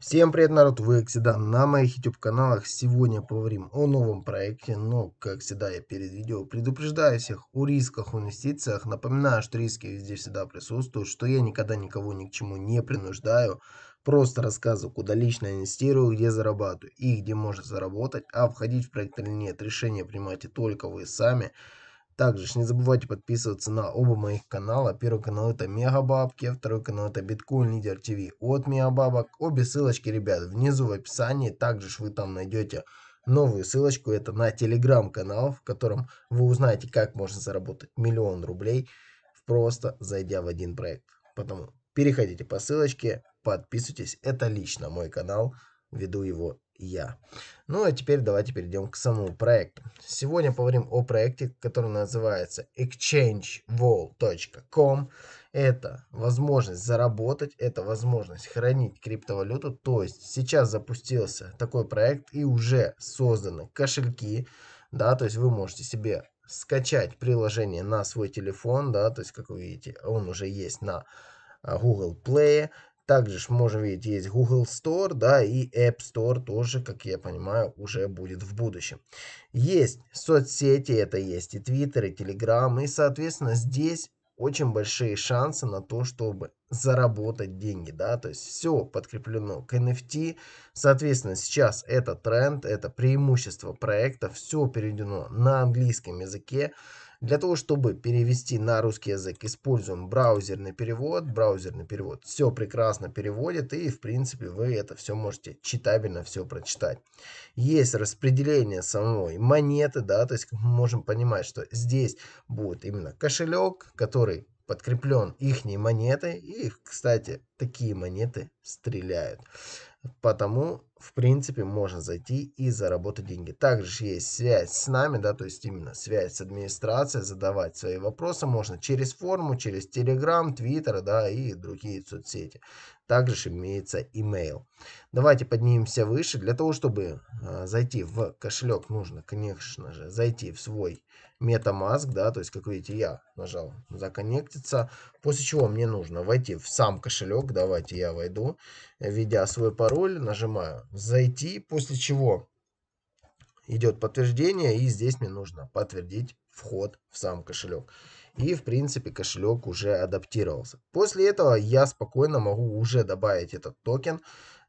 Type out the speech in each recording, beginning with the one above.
Всем привет, народ, вы, как всегда, на моих YouTube каналах. Сегодня поговорим о новом проекте, но, как всегда, я перед видео предупреждаю всех о рисках в инвестициях. Напоминаю, что риски везде всегда присутствуют, что я никогда никого ни к чему не принуждаю. Просто рассказываю, куда лично инвестирую, где зарабатываю и где можно заработать. А входить в проект или нет, решение принимайте только вы сами. Также не забывайте подписываться на оба моих канала. Первый канал это Мегабабки, второй канал это Биткоин Лидер ТВ от Мегабабок. Обе ссылочки, ребят, внизу в описании. Также вы там найдете новую ссылочку. Это на телеграм-канал, в котором вы узнаете, как можно заработать миллион рублей, просто зайдя в один проект. поэтому переходите по ссылочке, подписывайтесь. Это лично мой канал. Веду его я. Ну а теперь давайте перейдем к самому проекту. Сегодня поговорим о проекте, который называется exchangewall.com. Это возможность заработать, это возможность хранить криптовалюту. То есть сейчас запустился такой проект и уже созданы кошельки. Да, то есть вы можете себе скачать приложение на свой телефон, да, то есть как вы видите, он уже есть на а, Google Play, также ж можем видеть, есть Google Store, да, и App Store тоже, как я понимаю, уже будет в будущем. Есть соцсети, это есть и Twitter, и Telegram, и, соответственно, здесь очень большие шансы на то, чтобы заработать деньги, да, то есть все подкреплено к NFT, соответственно, сейчас это тренд, это преимущество проекта, все переведено на английском языке, для того, чтобы перевести на русский язык, используем браузерный перевод. Браузерный перевод все прекрасно переводит, и, в принципе, вы это все можете читабельно все прочитать. Есть распределение самой монеты, да, то есть мы можем понимать, что здесь будет именно кошелек, который подкреплен их монетой. И, кстати, такие монеты стреляют. Потому в принципе, можно зайти и заработать деньги. Также есть связь с нами, да, то есть именно связь с администрацией, задавать свои вопросы можно через форму, через Telegram, Twitter, да, и другие соцсети. Также имеется email. Давайте поднимемся выше. Для того, чтобы э, зайти в кошелек, нужно, конечно же, зайти в свой MetaMask, да, то есть, как видите, я нажал законнектиться, после чего мне нужно войти в сам кошелек, давайте я войду, введя свой пароль, нажимаю зайти, после чего идет подтверждение, и здесь мне нужно подтвердить вход в сам кошелек. И, в принципе, кошелек уже адаптировался. После этого я спокойно могу уже добавить этот токен,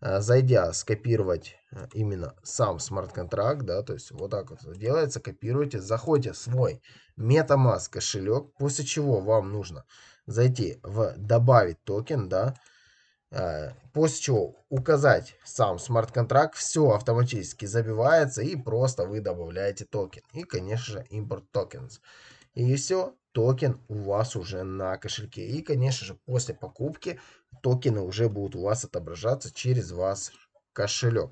э, зайдя, скопировать э, именно сам смарт-контракт, да, то есть вот так вот делается, копируете, заходите в свой MetaMask кошелек, после чего вам нужно зайти в «Добавить токен», да, Э, после чего указать сам смарт-контракт, все автоматически забивается и просто вы добавляете токен. И, конечно же, импорт токенс. И все, токен у вас уже на кошельке. И, конечно же, после покупки токены уже будут у вас отображаться через ваш кошелек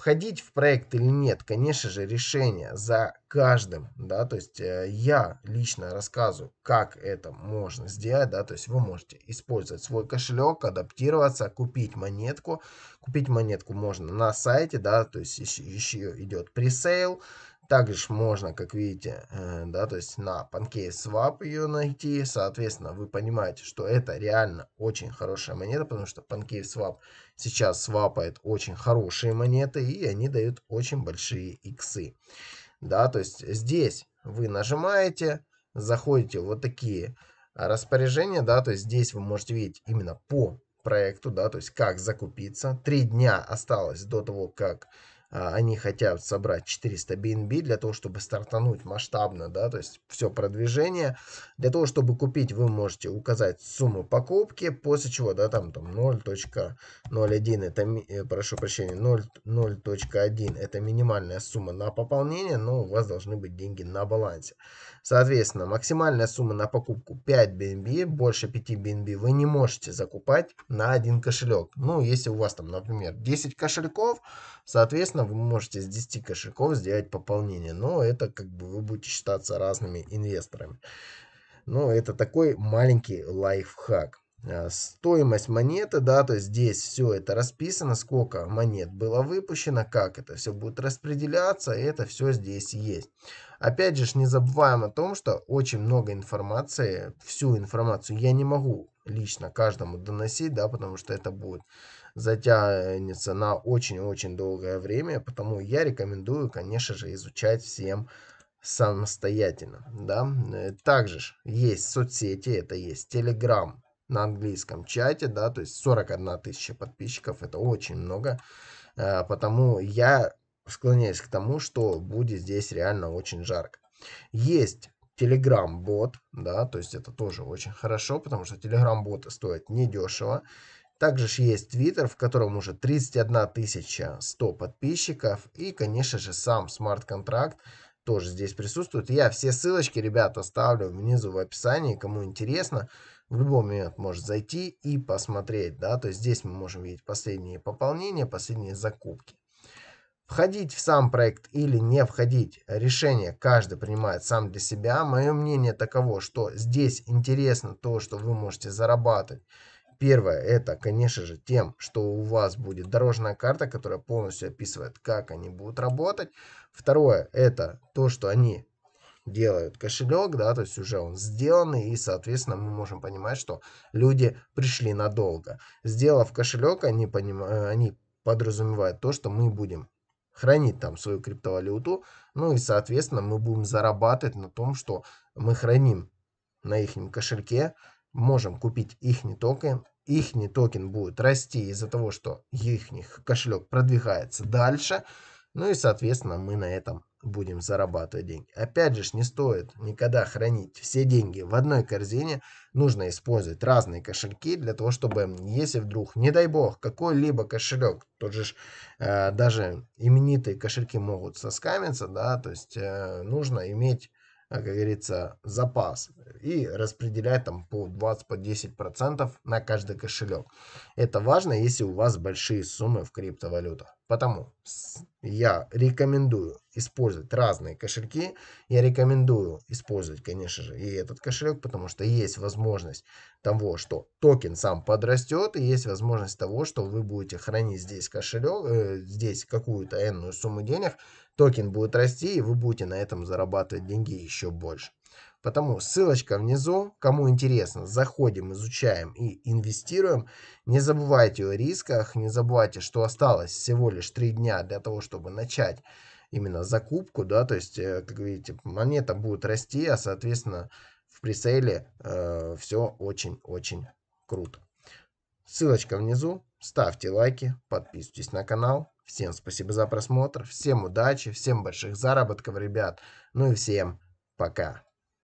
входить в проект или нет, конечно же, решение за каждым, да, то есть э, я лично рассказываю, как это можно сделать, да, то есть вы можете использовать свой кошелек, адаптироваться, купить монетку, купить монетку можно на сайте, да, то есть еще идет пресейл, также можно, как видите, э, да, то есть на PancakeSwap ее найти. Соответственно, вы понимаете, что это реально очень хорошая монета, потому что PancakeSwap сейчас свапает очень хорошие монеты, и они дают очень большие иксы. Да, то есть здесь вы нажимаете, заходите в вот такие распоряжения, да, то есть здесь вы можете видеть именно по проекту, да, то есть как закупиться. Три дня осталось до того, как а, они хотят собрать 400 BNB для того, чтобы стартануть масштабно, да, то есть все продвижение. Для того, чтобы купить, вы можете указать сумму покупки, после чего, да, там, там 0.01, это, э, прошу прощения, 0.1 это минимальная сумма на пополнение, но у вас должны быть деньги на балансе. Соответственно, максимальная сумма на покупку 5 BNB, больше 5 BNB вы не можете закупать на один кошелек. Ну, если у вас там, например, 10 кошельков, соответственно, Конечно, вы можете с 10 кошельков сделать пополнение, но это как бы вы будете считаться разными инвесторами. Но это такой маленький лайфхак. А, стоимость монеты, да, то есть здесь все это расписано, сколько монет было выпущено, как это все будет распределяться, это все здесь есть. Опять же, не забываем о том, что очень много информации, всю информацию я не могу лично каждому доносить, да, потому что это будет затянется на очень-очень долгое время, потому я рекомендую, конечно же, изучать всем самостоятельно. Да? Э, также есть соцсети, это есть Telegram на английском чате, да, то есть 41 тысяча подписчиков, это очень много, э, потому я склоняюсь к тому, что будет здесь реально очень жарко. Есть Telegram-бот, да, то есть это тоже очень хорошо, потому что Telegram-боты стоят недешево. Также же есть Twitter, в котором уже 31 100 подписчиков. И, конечно же, сам смарт-контракт тоже здесь присутствует. Я все ссылочки, ребята, оставлю внизу в описании, кому интересно. В любой момент может зайти и посмотреть, да, то есть здесь мы можем видеть последние пополнения, последние закупки. Входить в сам проект или не входить, решение каждый принимает сам для себя. Мое мнение таково, что здесь интересно то, что вы можете зарабатывать Первое это, конечно же, тем, что у вас будет дорожная карта, которая полностью описывает, как они будут работать. Второе это то, что они делают кошелек, да, то есть уже он сделан и, соответственно, мы можем понимать, что люди пришли надолго. Сделав кошелек, они, поним... Э, они подразумевают то, что мы будем хранить там свою криптовалюту, ну и, соответственно, мы будем зарабатывать на том, что мы храним на их кошельке, можем купить их не токен, ихний токен будет расти из-за того, что их кошелек продвигается дальше. Ну и, соответственно, мы на этом будем зарабатывать деньги. Опять же, не стоит никогда хранить все деньги в одной корзине. Нужно использовать разные кошельки для того, чтобы, если вдруг, не дай бог, какой-либо кошелек, тот же э, даже именитые кошельки могут соскамиться, да, то есть э, нужно иметь как говорится, запас и распределять там по 20-10% по процентов на каждый кошелек. Это важно, если у вас большие суммы в криптовалютах. Потому я рекомендую использовать разные кошельки. Я рекомендую использовать, конечно же, и этот кошелек, потому что есть возможность того, что токен сам подрастет, и есть возможность того, что вы будете хранить здесь кошелек, э, здесь какую-то энную сумму денег, токен будет расти, и вы будете на этом зарабатывать деньги еще больше. Потому ссылочка внизу, кому интересно, заходим, изучаем и инвестируем. Не забывайте о рисках, не забывайте, что осталось всего лишь 3 дня для того, чтобы начать именно закупку, да, то есть, э, как видите, монета будет расти, а, соответственно, в пресейле э, все очень-очень круто. Ссылочка внизу, ставьте лайки, подписывайтесь на канал. Всем спасибо за просмотр, всем удачи, всем больших заработков, ребят, ну и всем пока.